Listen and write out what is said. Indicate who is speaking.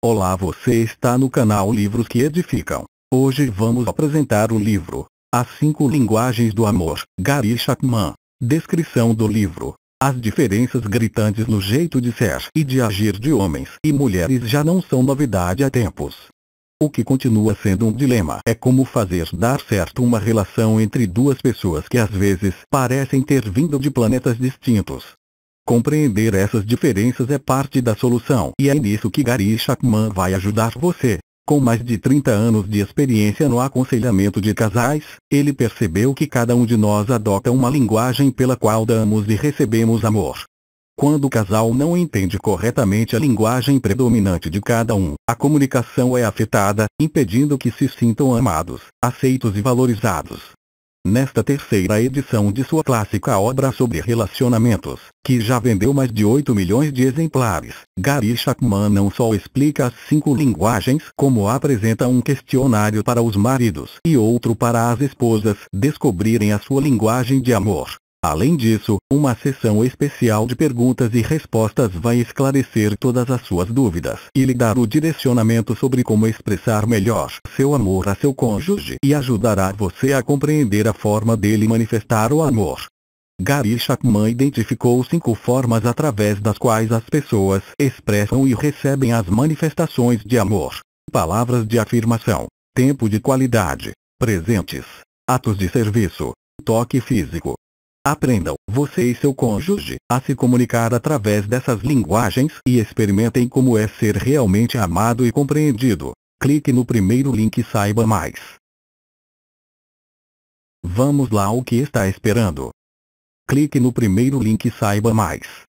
Speaker 1: Olá você está no canal Livros que Edificam. Hoje vamos apresentar o livro As Cinco Linguagens do Amor, Gary Chapman. Descrição do livro As diferenças gritantes no jeito de ser e de agir de homens e mulheres já não são novidade há tempos. O que continua sendo um dilema é como fazer dar certo uma relação entre duas pessoas que às vezes parecem ter vindo de planetas distintos, Compreender essas diferenças é parte da solução e é nisso que Gary Chapman vai ajudar você. Com mais de 30 anos de experiência no aconselhamento de casais, ele percebeu que cada um de nós adota uma linguagem pela qual damos e recebemos amor. Quando o casal não entende corretamente a linguagem predominante de cada um, a comunicação é afetada, impedindo que se sintam amados, aceitos e valorizados nesta terceira edição de sua clássica obra sobre relacionamentos, que já vendeu mais de 8 milhões de exemplares, Gary Chapman não só explica as cinco linguagens como apresenta um questionário para os maridos e outro para as esposas descobrirem a sua linguagem de amor, Além disso, uma sessão especial de perguntas e respostas vai esclarecer todas as suas dúvidas e lhe dar o direcionamento sobre como expressar melhor seu amor a seu cônjuge e ajudará você a compreender a forma dele manifestar o amor. Gary Chapman identificou cinco formas através das quais as pessoas expressam e recebem as manifestações de amor. Palavras de afirmação, tempo de qualidade, presentes, atos de serviço, toque físico, Aprendam, você e seu cônjuge, a se comunicar através dessas linguagens e experimentem como é ser realmente amado e compreendido. Clique no primeiro link e saiba mais. Vamos lá o que está esperando. Clique no primeiro link e saiba mais.